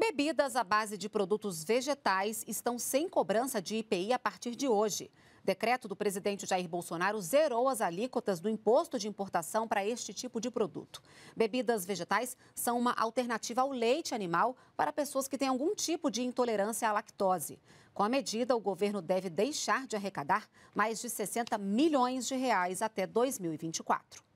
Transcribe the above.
Bebidas à base de produtos vegetais estão sem cobrança de IPI a partir de hoje. Decreto do presidente Jair Bolsonaro zerou as alíquotas do imposto de importação para este tipo de produto. Bebidas vegetais são uma alternativa ao leite animal para pessoas que têm algum tipo de intolerância à lactose. Com a medida, o governo deve deixar de arrecadar mais de 60 milhões de reais até 2024.